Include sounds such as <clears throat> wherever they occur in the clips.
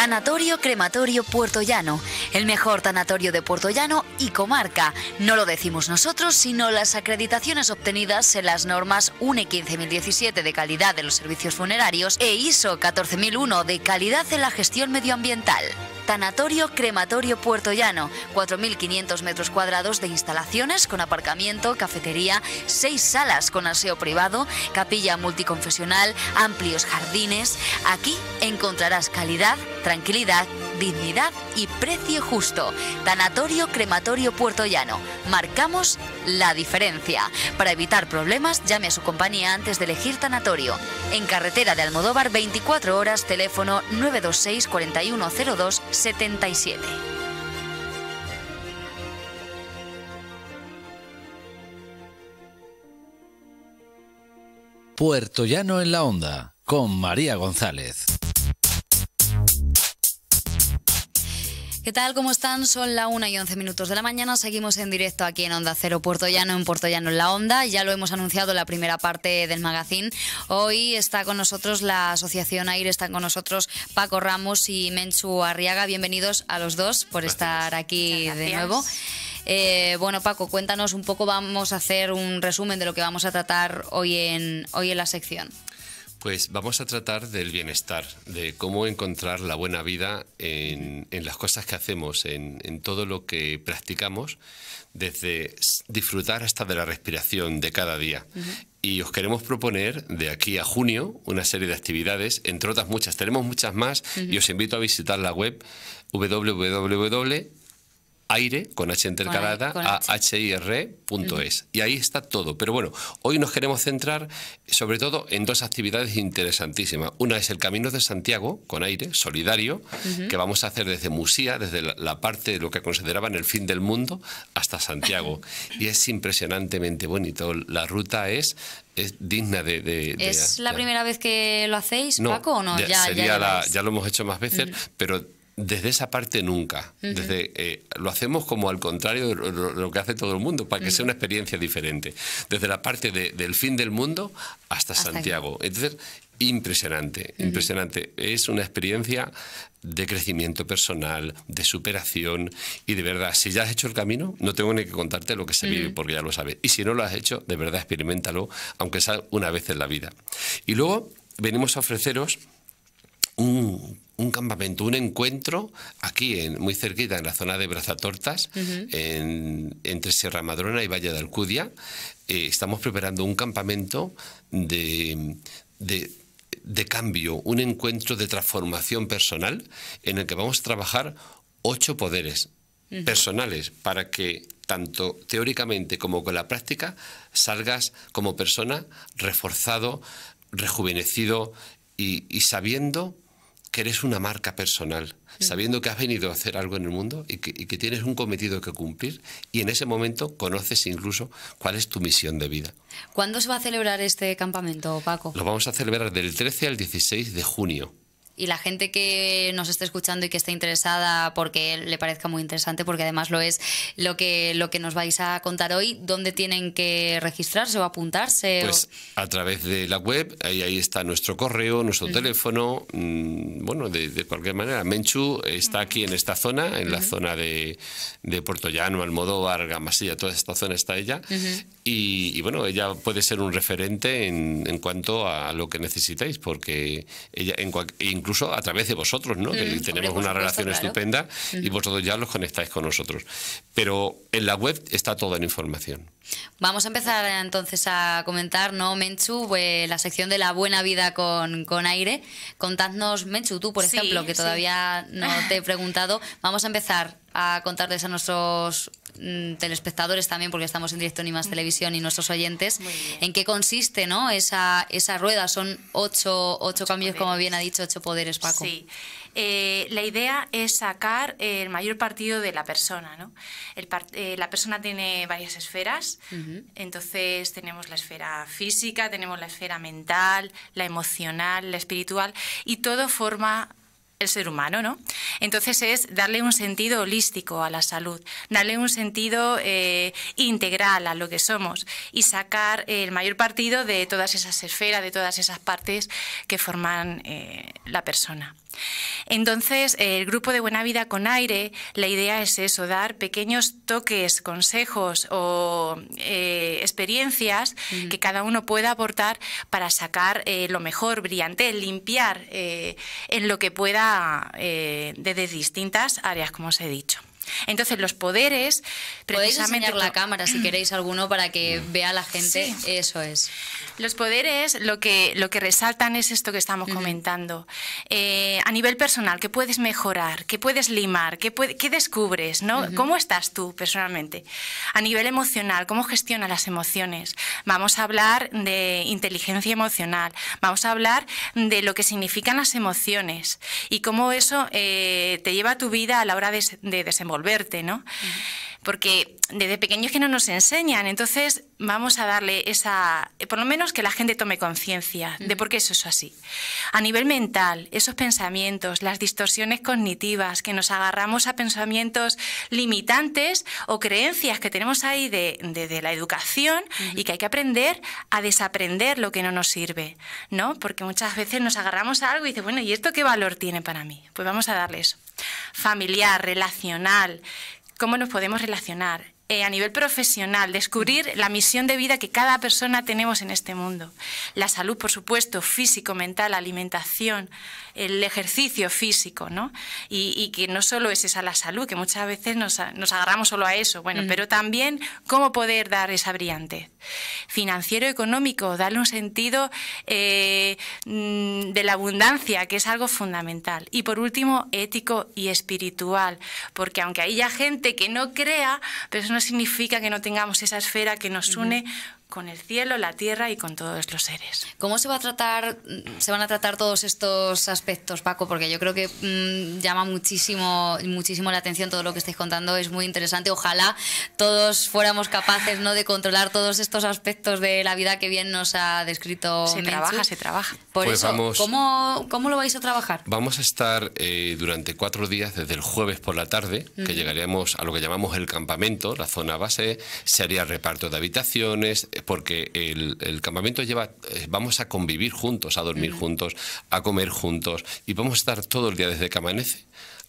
Tanatorio Crematorio Puerto Llano, el mejor tanatorio de Puerto Llano y comarca. No lo decimos nosotros, sino las acreditaciones obtenidas en las normas UNE 15017 de calidad de los servicios funerarios e ISO 14001 de calidad en la gestión medioambiental. Sanatorio Crematorio Puerto Llano, 4.500 metros cuadrados de instalaciones con aparcamiento, cafetería, seis salas con aseo privado, capilla multiconfesional, amplios jardines. Aquí encontrarás calidad, tranquilidad dignidad y precio justo. Tanatorio Crematorio Puerto Llano. Marcamos la diferencia. Para evitar problemas, llame a su compañía antes de elegir tanatorio. En carretera de Almodóvar 24 horas, teléfono 926 4102 77. Puerto Llano en la Onda, con María González. ¿Qué tal? ¿Cómo están? Son la 1 y 11 minutos de la mañana. Seguimos en directo aquí en Onda Cero Puerto Llano, en Puerto Llano en la Onda. Ya lo hemos anunciado en la primera parte del magazine. Hoy está con nosotros la Asociación AIRE, están con nosotros Paco Ramos y Menchu Arriaga. Bienvenidos a los dos por estar aquí de nuevo. Eh, bueno, Paco, cuéntanos un poco, vamos a hacer un resumen de lo que vamos a tratar hoy en, hoy en la sección. Pues vamos a tratar del bienestar, de cómo encontrar la buena vida en, las cosas que hacemos, en, todo lo que practicamos, desde disfrutar hasta de la respiración de cada día. Y os queremos proponer de aquí a junio una serie de actividades, entre otras muchas. Tenemos muchas más y os invito a visitar la web www aire con H intercalada a hir.es. Y ahí está todo. Pero bueno, hoy nos queremos centrar sobre todo en dos actividades interesantísimas. Una es el Camino de Santiago con aire, solidario, que vamos a hacer desde Musía, desde la, parte de lo que consideraban el fin del mundo, hasta Santiago. <laughs> y es impresionantemente bonito. La ruta es es digna de... ¿Es la primera vez que lo hacéis, Paco, Ya, lo hemos hecho más veces, pero desde esa parte nunca. desde, eh, lo hacemos como al contrario de lo, que hace todo el mundo, para que sea una experiencia diferente. Desde la parte del fin del mundo hasta, Santiago. Entonces, impresionante, impresionante. Es una experiencia de crecimiento personal, de superación y de verdad, si ya has hecho el camino, no tengo ni que contarte lo que se vive porque ya lo sabes. Y si no lo has hecho, de verdad, experimentalo, aunque sea una vez en la vida. Y luego venimos a ofreceros un un campamento, un encuentro aquí, en, muy cerquita, en la zona de Brazatortas, entre Sierra Madrona y Valle de Alcudia. Eh, estamos preparando un campamento de, de, cambio, un encuentro de transformación personal en el que vamos a trabajar ocho poderes personales para que tanto teóricamente como con la práctica salgas como persona reforzado, rejuvenecido y sabiendo que eres una marca personal, sabiendo que has venido a hacer algo en el mundo y que, y que, tienes un cometido que cumplir y en ese momento conoces incluso cuál es tu misión de vida. ¿Cuándo se va a celebrar este campamento, Paco? Lo vamos a celebrar del 13 al 16 de junio y la gente que nos esté escuchando y que esté interesada porque le parezca muy interesante, porque además lo es lo que, lo que nos vais a contar hoy, ¿dónde tienen que registrarse o apuntarse? Pues a través de la web, ahí, ahí está nuestro correo, nuestro teléfono, mm, bueno, de, cualquier manera, Menchu está aquí en esta zona, en la zona de, de Puerto Llano, Almodóvar, Gamasilla, toda esta zona está ella, y, bueno, ella puede ser un referente en, en cuanto a lo que necesitáis, porque ella incluso a través de vosotros, ¿no? que mm, tenemos una relación estupenda y mm. vosotros ya los conectáis con nosotros. Pero en la web está toda la información. Vamos a empezar entonces a comentar, ¿no, Menchu? Eh, la sección de la buena vida con, aire. Contadnos, Menchu, tú, por ejemplo, que todavía no te he preguntado. Vamos a empezar a contarles a nuestros mm, telespectadores también, porque estamos en directo en más mm. Televisión y nuestros oyentes, en qué consiste ¿no? esa, esa rueda. Son ocho, cambios, como bien ha dicho, ocho poderes, Paco. Sí. Eh, la idea es sacar el mayor partido de la persona. ¿no? El eh, la persona tiene varias esferas, entonces tenemos la esfera física, tenemos la esfera mental, la emocional, la espiritual, y todo forma el ser humano, ¿no? Entonces es darle un sentido holístico a la salud, darle un sentido eh, integral a lo que somos y sacar el mayor partido de todas esas esferas, de todas esas partes que forman eh, la persona. Entonces, el grupo de Buena Vida con Aire, la idea es eso, dar pequeños toques, consejos o eh, experiencias que cada uno pueda aportar para sacar eh, lo mejor, brillante, limpiar eh, en lo que pueda desde distintas áreas, como os he dicho. Entonces, los poderes, precisamente... la cámara si queréis alguno para que mm. vea la gente, eso es. Los poderes lo que, lo que resaltan es esto que estamos comentando. Eh, a nivel personal, ¿qué puedes mejorar? ¿Qué puedes limar? ¿Qué, qué descubres? ¿no? ¿Cómo estás tú personalmente? A nivel emocional, ¿cómo gestionas las emociones? Vamos a hablar de inteligencia emocional, vamos a hablar de lo que significan las emociones y cómo eso eh, te lleva a tu vida a la hora de, de desenvolver ...volverte, ¿no? porque desde pequeños que no nos enseñan. Entonces, vamos a darle esa, por lo menos que la gente tome conciencia de por qué eso es así. A nivel mental, esos pensamientos, las distorsiones cognitivas, que nos agarramos a pensamientos limitantes o creencias que tenemos ahí de, la educación y que hay que aprender a desaprender lo que no nos sirve, ¿no? Porque muchas veces nos agarramos a algo y dices, bueno, ¿y esto qué valor tiene para mí? Pues vamos a darle eso. Familiar, relacional, cómo nos podemos relacionar, eh, a nivel profesional, descubrir la misión de vida que cada persona tenemos en este mundo. La salud, por supuesto, físico, mental, alimentación, el ejercicio físico, ¿no? Y, que no solo es esa la salud, que muchas veces nos, agarramos solo a eso, bueno, mm. pero también cómo poder dar esa brillantez financiero, económico, darle un sentido eh, mm, de la abundancia, que es algo fundamental. Y por último, ético y espiritual, porque aunque haya gente que no crea, eso no significa que no tengamos esa esfera que nos une con el cielo, la tierra y con todos los seres. ¿Cómo se va a tratar, se van a tratar todos estos aspectos, Paco? Porque yo creo que mm, llama muchísimo, muchísimo la atención todo lo que estáis contando, es muy interesante. Ojalá todos fuéramos capaces ¿no? de controlar todos estos aspectos de la vida que bien nos ha descrito. Se trabaja, se trabaja. Por pues eso, ¿cómo, lo vais a trabajar? Vamos a estar eh, durante cuatro días, desde el jueves por la tarde, que llegaríamos a lo que llamamos el campamento, la zona base, se haría reparto de habitaciones porque el, campamento lleva, eh, vamos a convivir juntos, a dormir juntos, a comer juntos y vamos a estar todo el día desde que amanece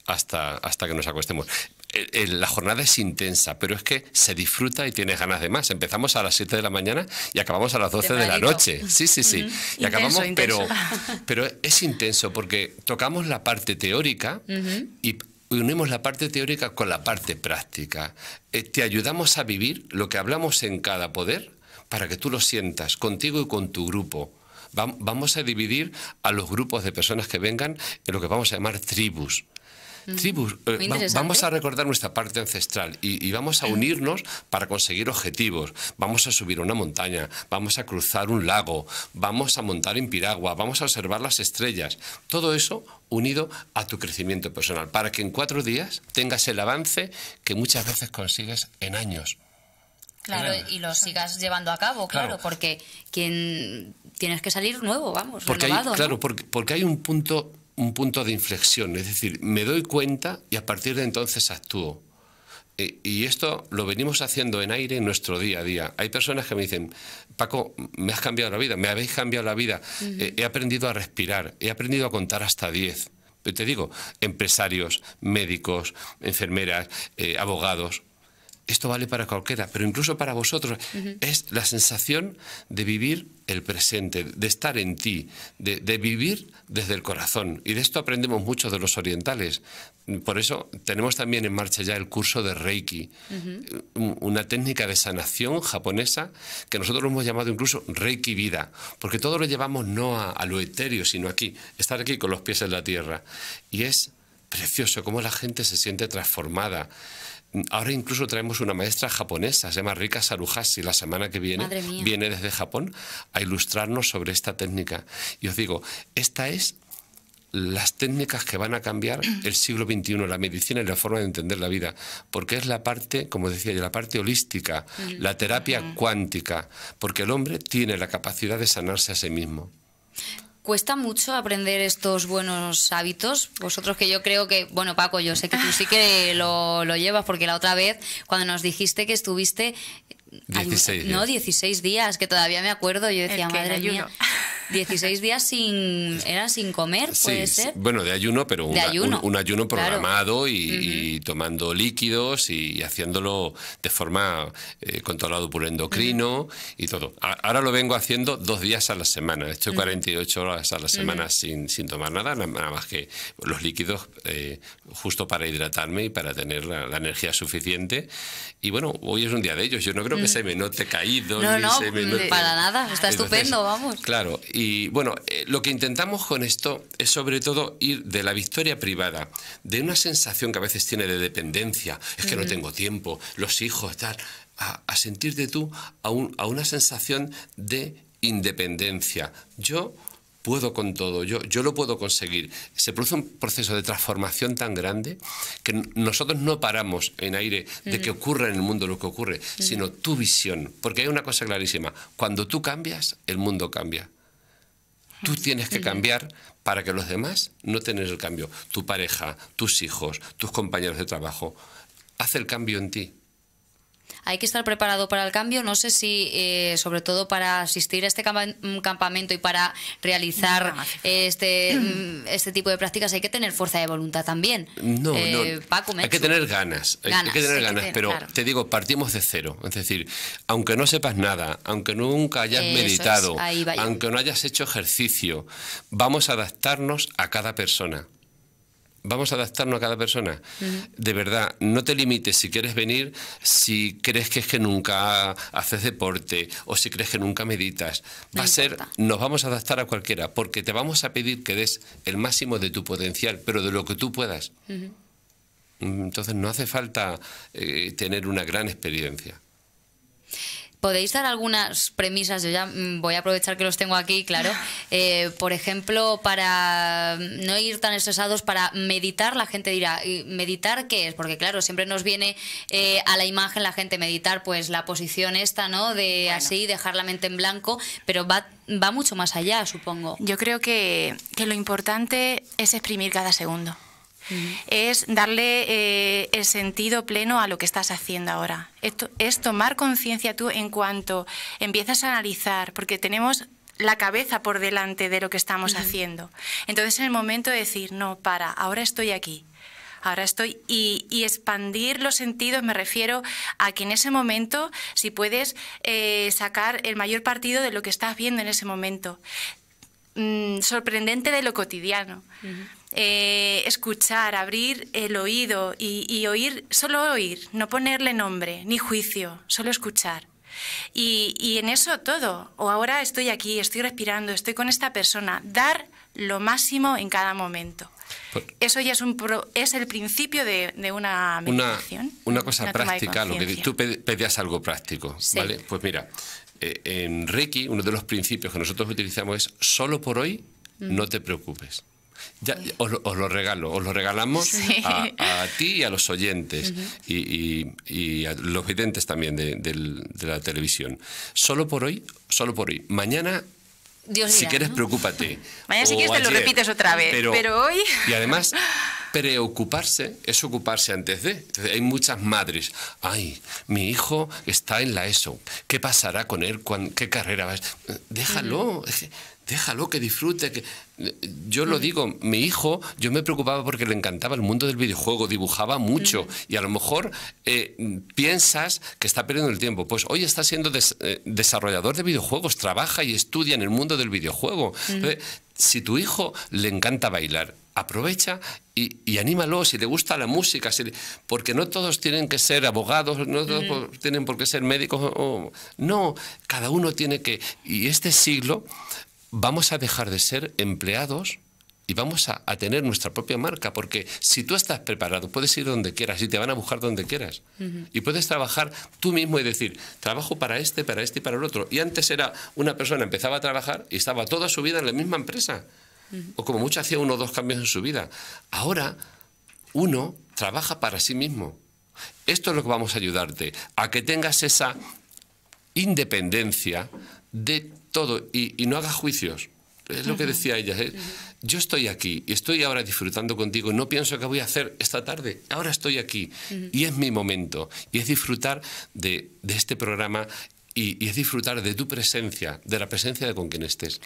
hasta, hasta que nos acostemos. La jornada es intensa, pero es que se disfruta y tienes ganas de más. Empezamos a las 7 de la mañana y acabamos a las 12 de la noche. Sí, sí, sí. Y acabamos, Pero, pero es intenso porque tocamos la parte teórica y unimos la parte teórica con la parte práctica. Eh, te ayudamos a vivir lo que hablamos en cada poder para que tú lo sientas contigo y con tu grupo. Vamos a dividir a los grupos de personas que vengan en lo que vamos a llamar tribus. Mm. Tribus, eh, vamos a recordar nuestra parte ancestral y, y, vamos a unirnos para conseguir objetivos. Vamos a subir una montaña, vamos a cruzar un lago, vamos a montar en piragua, vamos a observar las estrellas. Todo eso unido a tu crecimiento personal, para que en cuatro días tengas el avance que muchas veces consigues en años. Claro, y lo sigas llevando a cabo, claro, porque quien tienes que salir nuevo, vamos, renovado, Claro, porque, hay un punto, un punto de inflexión, es decir, me doy cuenta y a partir de entonces actúo. Eh, y esto lo venimos haciendo en aire en nuestro día a día. Hay personas que me dicen, Paco, me has cambiado la vida, me habéis cambiado la vida, he, aprendido a respirar, he aprendido a contar hasta 10. Te digo, empresarios, médicos, enfermeras, eh, abogados, esto vale para cualquiera, pero incluso para vosotros, es la sensación de vivir el presente, de estar en ti, de, vivir desde el corazón. Y de esto aprendemos mucho de los orientales. Por eso tenemos también en marcha ya el curso de Reiki, una técnica de sanación japonesa que nosotros hemos llamado incluso Reiki vida, porque todo lo llevamos no a, a lo etéreo, sino aquí, estar aquí con los pies en la tierra. Y es precioso cómo la gente se siente transformada. Ahora incluso traemos una maestra japonesa, se llama Rika Saruhashi, la semana que viene viene desde Japón a ilustrarnos sobre esta técnica. Y os digo, esta es las técnicas que van a cambiar <clears throat> el siglo XXI, la medicina y la forma de entender la vida, porque es la parte, como decía yo, la parte holística, mm. la terapia cuántica, porque el hombre tiene la capacidad de sanarse a sí mismo. ¿Cuesta mucho aprender estos buenos hábitos? Vosotros que yo creo que, bueno Paco, yo sé que tú sí que <laughs> lo, lo llevas porque la otra vez cuando nos dijiste que estuviste 16 No, 16 días, que todavía me acuerdo. Yo decía, madre mía. 16 días sin. ¿Era sin comer? ¿Puede ser? Bueno, de ayuno, pero un, ayuno. programado y, tomando líquidos y haciéndolo de forma eh, controlado por endocrino y todo. ahora lo vengo haciendo dos días a la semana. hecho 48 horas a la semana sin, tomar nada, nada más que los líquidos eh, justo para hidratarme y para tener la, la, energía suficiente. Y bueno, hoy es un día de ellos. Yo no creo ese mm. se me caído. No, no, se me mm, para nada, está estupendo, vamos. Claro, y bueno, eh, lo que intentamos con esto es sobre todo ir de la victoria privada, de una sensación que a veces tiene de dependencia, es que no tengo tiempo, los hijos, tal, a, sentir sentirte tú a, a una sensación de independencia. Yo puedo con todo, yo, lo puedo conseguir. Se produce un proceso de transformación tan grande que nosotros no paramos en aire de que ocurra en el mundo lo que ocurre, sino tu visión. Porque hay una cosa clarísima, cuando tú cambias, el mundo cambia. Tú ah, tienes que cambiar para que los demás no tengan el cambio. Tu pareja, tus hijos, tus compañeros de trabajo. hace el cambio en ti hay que estar preparado para el cambio. No sé si, eh, sobre todo para asistir a este mm, campamento y para realizar este, mm, este tipo de prácticas, hay que tener fuerza de voluntad también. No, eh, no. hay que tener ganas, hay que tener ganas, pero te digo, partimos de cero. Es decir, aunque no sepas nada, aunque nunca hayas meditado, aunque no hayas hecho ejercicio, vamos a adaptarnos a cada persona vamos a adaptarnos a cada persona. De verdad, no te limites si quieres venir, si crees que es que nunca haces deporte o si crees que nunca meditas. Va a ser, nos vamos a adaptar a cualquiera, porque te vamos a pedir que des el máximo de tu potencial, pero de lo que tú puedas. Mm, entonces no hace falta eh, tener una gran experiencia. ¿Podéis dar algunas premisas? Yo ya mm, voy a aprovechar que los tengo aquí, claro. <laughs> Eh, por ejemplo, para mm, no ir tan estresados, para meditar, la gente dirá, ¿meditar qué es? Porque claro, siempre nos viene eh, a la imagen la gente meditar, pues la posición esta, ¿no? De así, dejar la mente en blanco, pero va, mucho más allá, supongo. Yo creo que lo importante es exprimir cada segundo es darle eh, el sentido pleno a lo que estás haciendo ahora. Esto es tomar conciencia tú en cuanto empiezas a analizar, porque tenemos la cabeza por delante de lo que estamos haciendo. Entonces, en el momento de decir, no, para, ahora estoy aquí, ahora estoy. Y, expandir los sentidos, me refiero a que en ese momento, si puedes eh, sacar el mayor partido de lo que estás viendo en ese momento. Mm, sorprendente de lo cotidiano. Eh, escuchar, abrir el oído y, oír, solo oír, no ponerle nombre, ni juicio, solo escuchar. Y, en eso todo, o ahora estoy aquí, estoy respirando, estoy con esta persona, dar lo máximo en cada momento. Pues eso ya es, un es el principio de, una meditación. Una, cosa práctica, lo que tú pedías algo práctico, ¿vale? Pues mira, eh, en Reiki, uno de los principios que nosotros utilizamos es solo por hoy mm. no te preocupes. os, lo regalo, os lo regalamos a, ti y a los oyentes y, a los videntes también de, la televisión. Solo por hoy, solo por hoy. Mañana, si quieres, preocúpate. Mañana, si quieres, te lo repites otra vez. pero hoy. Y además. <laughs> Preocuparse es ocuparse antes de. hay muchas madres. Ay, mi hijo está en la ESO. ¿Qué pasará con él? ¿Qué carrera va a Déjalo. Déjalo que disfrute. Que... Yo lo digo, mi hijo, yo me preocupaba porque le encantaba el mundo del videojuego, dibujaba mucho y a lo mejor eh, piensas que está perdiendo el tiempo. Pues hoy está siendo eh, desarrollador de videojuegos, trabaja y estudia en el mundo del videojuego. si tu hijo le encanta bailar aprovecha y, anímalo si le gusta la música, porque no todos tienen que ser abogados, no todos tienen por qué ser médicos, no, cada uno tiene que, y este siglo vamos a dejar de ser empleados. Y vamos a, tener nuestra propia marca, porque si tú estás preparado, puedes ir donde quieras y te van a buscar donde quieras. Y puedes trabajar tú mismo y decir, trabajo para este, para este y para el otro. Y antes era una persona, empezaba a trabajar y estaba toda su vida en la misma empresa o como mucho hacía uno o dos cambios en su vida. Ahora uno trabaja para sí mismo. Esto es lo que vamos a ayudarte, a que tengas esa independencia de todo y, no hagas juicios. Es lo que decía ella. ¿eh? Yo estoy aquí y estoy ahora disfrutando contigo. No pienso que voy a hacer esta tarde. Ahora estoy aquí y es mi momento. Y es disfrutar de, de este programa y, es disfrutar de tu presencia, de la presencia de con quien estés.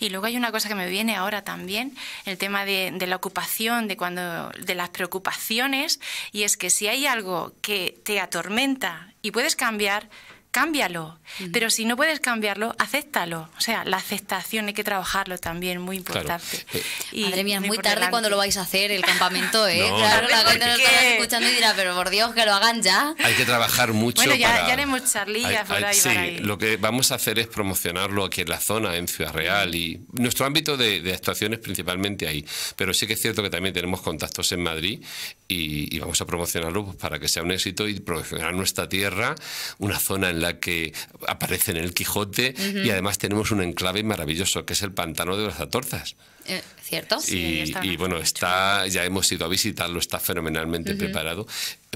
Y luego hay una cosa que me viene ahora también, el tema de, de, la ocupación, de cuando, de las preocupaciones, y es que si hay algo que te atormenta y puedes cambiar, cámbialo. Pero si no puedes cambiarlo, acéptalo. O sea, la aceptación hay que trabajarlo también, muy importante. Eh, Madre mía, es muy, tarde cuando lo vais a hacer el campamento, ¿eh? <laughs> claro, la gente nos estará escuchando y dirá, pero por Dios, que lo hagan ya. Hay que trabajar mucho. Bueno, ya, haremos charlillas por Sí, lo que vamos a hacer es promocionarlo aquí en la zona, en Ciudad Real. Y nuestro ámbito de, actuación es principalmente ahí. Pero sí que es cierto que también tenemos contactos en Madrid y, vamos a promocionarlo pues, para que sea un éxito y promocionar nuestra tierra, una zona en la que aparece en el Quijote y además tenemos un enclave maravilloso que es el pantano de las Atorzas. Eh, ¿Cierto? Y, sí, y bueno, está, ya hemos ido a visitarlo, está fenomenalmente preparado.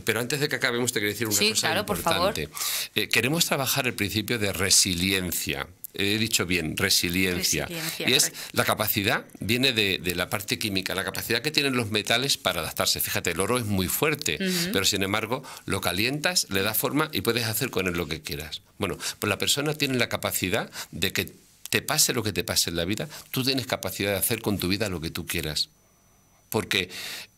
Pero antes de que acabemos, te quiero decir una sí, claro, Por favor. Eh, queremos trabajar el principio de resiliencia he dicho bien, resiliencia. y es la capacidad, viene de, la parte química, la capacidad que tienen los metales para adaptarse. Fíjate, el oro es muy fuerte, pero sin embargo lo calientas, le das forma y puedes hacer con él lo que quieras. Bueno, pues la persona tiene la capacidad de que te pase lo que te pase en la vida, tú tienes capacidad de hacer con tu vida lo que tú quieras. Porque,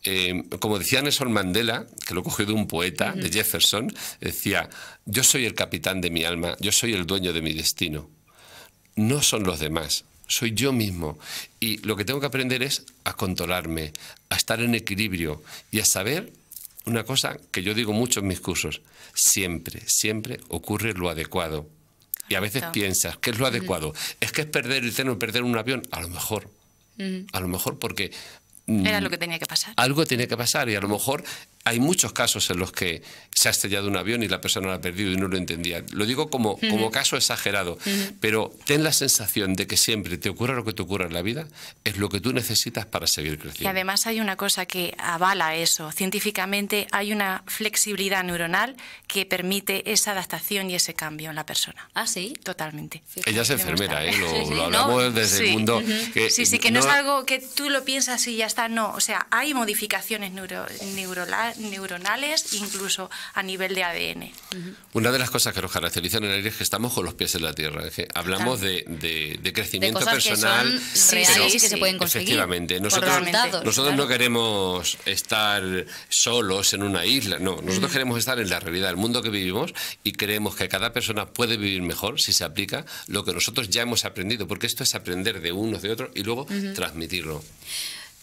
eh, como decía Nelson Mandela, que lo cogió de un poeta, de Jefferson, decía, yo soy el capitán de mi alma, yo soy el dueño de mi destino no son los demás, soy yo mismo. Y lo que tengo que aprender es a controlarme, a estar en equilibrio y a saber una cosa que yo digo mucho en mis cursos, siempre, siempre ocurre lo adecuado. Y a veces piensas, ¿qué es lo mm. adecuado? Es que es perder el tren perder un avión, a lo mejor. Mm. A lo mejor porque... Era mm, lo que tenía que pasar. Algo tenía que pasar y a lo mejor hay muchos casos en los que se ha estrellado un avión y la persona lo ha perdido y no lo entendía. Lo digo como, como caso exagerado, pero ten la sensación de que siempre te ocurra lo que te ocurra en la vida, es lo que tú necesitas para seguir creciendo. Y además hay una cosa que avala eso. Científicamente hay una flexibilidad neuronal que permite esa adaptación y ese cambio en la persona. Ah, sí. Totalmente. Ella es enfermera, ¿eh? lo, hablamos desde el mundo. sí, sí, que no, es algo que tú lo piensas y ya está. No, o sea, hay modificaciones neuro, neuronales neuronales, incluso a nivel de ADN. Una de las cosas que nos caracterizan en el aire es que estamos con los pies en la tierra. hablamos de, de, de, crecimiento personal. Que son reales se pueden conseguir. Efectivamente. Nosotros, no queremos estar solos en una isla. No, nosotros queremos estar en la realidad, el mundo que vivimos y creemos que cada persona puede vivir mejor si se aplica lo que nosotros ya hemos aprendido, porque esto es aprender de unos de otros y luego transmitirlo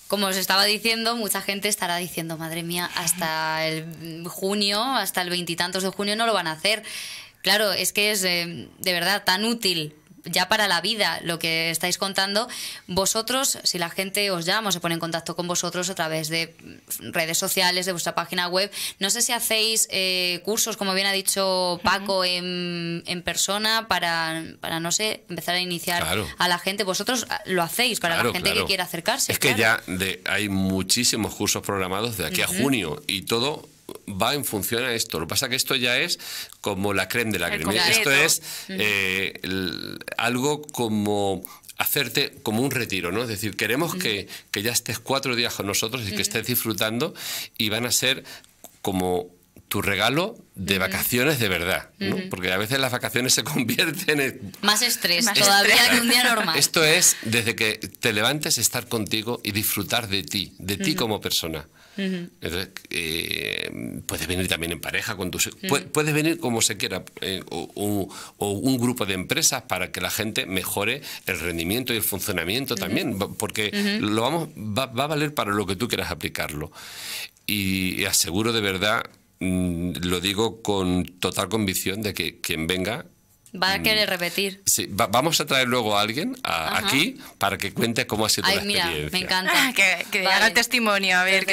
como os estaba diciendo, mucha gente estará diciendo, madre mía, hasta el junio, hasta el veintitantos de junio no lo van a hacer. Claro, es que es eh, de verdad tan útil ya para la vida lo que estáis contando, vosotros, si la gente os llama o se pone en contacto con vosotros a través de mm, redes sociales, de vuestra página web, no sé si hacéis eh, cursos, como bien ha dicho Paco, en, persona para, no sé, empezar a iniciar a la gente. Vosotros ah, lo hacéis para la gente que quiera acercarse. Es que ya de, hay muchísimos cursos programados de aquí a junio y todo va en función a esto. Lo que pasa es que esto ya es como la crema de la crema. Esto es eh, algo como hacerte como un retiro, ¿no? Es decir, queremos que, ya estés cuatro días con nosotros y que estés disfrutando y van a ser como tu regalo de vacaciones de verdad, ¿no? porque a veces las vacaciones se <laughs> convierten en... Más estrés, todavía que un día normal. Esto es, desde que te levantes, estar contigo y disfrutar de ti, de ti como persona. Eh, puedes venir también en pareja, con tus, puedes venir como se quiera, eh, o, un grupo de empresas para que la gente mejore el rendimiento y el funcionamiento también, porque lo vamos, va a valer para lo que tú quieras aplicarlo y aseguro de verdad Mm, lo digo con total convicción de que quien venga Va a mm, querer repetir. Sí, vamos a traer luego a alguien aquí para que cuente cómo ha sido la mira, Me encanta. Ah, que, haga testimonio, a ver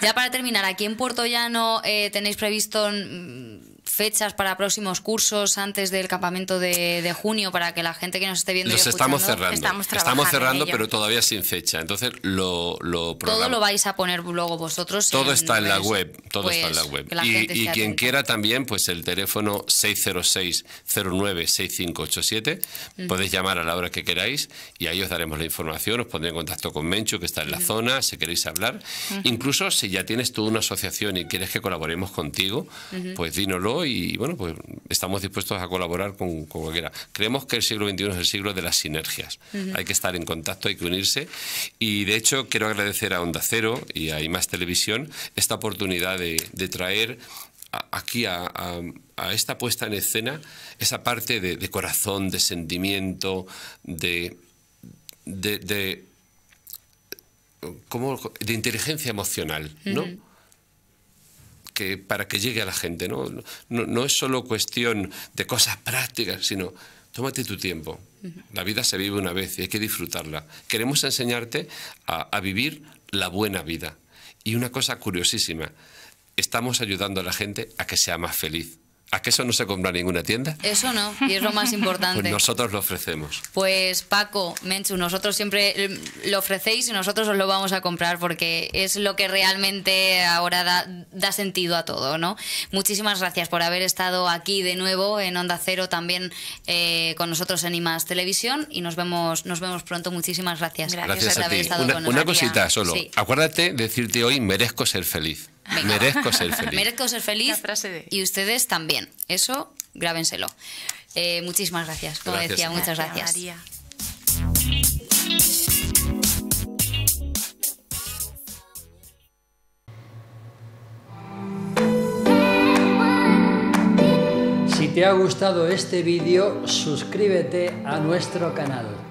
Ya <laughs> para terminar, aquí en Puerto Llano eh, tenéis previsto mm, fechas para próximos cursos antes del campamento de, junio para que la gente que nos esté viendo... Los estamos cerrando. Estamos, cerrando, pero todavía sin fecha. Entonces lo... lo todo lo vais a poner luego vosotros. Todo está en la web. Todo está en la pues, web. y, quien quiera también, pues el teléfono 606 09 6587 Podéis llamar a la hora que queráis y ahí os daremos la información. Os pondré en contacto con Menchu, que está en la mm. zona, si queréis hablar. Incluso si ya tienes tú una asociación y quieres que colaboremos contigo, pues dínoslo y bueno, pues estamos dispuestos a colaborar con, cualquiera. Creemos que el siglo XXI es el siglo de las sinergias. Hay que estar en contacto, hay que unirse y de hecho quiero agradecer a Onda Cero y a más Televisión esta oportunidad de, traer aquí a, esta puesta en escena esa parte de, corazón, de sentimiento, de, de, de inteligencia emocional, ¿no? para que llegue a la gente. ¿no? es solo cuestión de cosas prácticas, sino tómate tu tiempo. La vida se vive una vez y hay que disfrutarla. Queremos enseñarte a vivir la buena vida. Y una cosa curiosísima, estamos ayudando a la gente a que sea más feliz. ¿A que eso no se compra en ninguna tienda? Eso no, y es lo más <laughs> importante. Pues nosotros lo ofrecemos. Pues Paco, Menchu, nosotros siempre lo ofrecéis y nosotros os lo vamos a comprar porque es lo que realmente ahora da, sentido a todo, ¿no? Muchísimas gracias por haber estado aquí de nuevo en Onda Cero, también eh, con nosotros en IMAS Televisión y nos vemos, nos vemos pronto. Muchísimas gracias. Gracias, a una, cosita solo. Acuérdate de decirte hoy, merezco ser feliz. Merezco ser <laughs> feliz. Merezco ser feliz. Y ustedes también. Eso, grábenselo. Eh, muchísimas gracias. Como decía, muchas gracias. María. Si te ha gustado este vídeo, suscríbete a nuestro canal.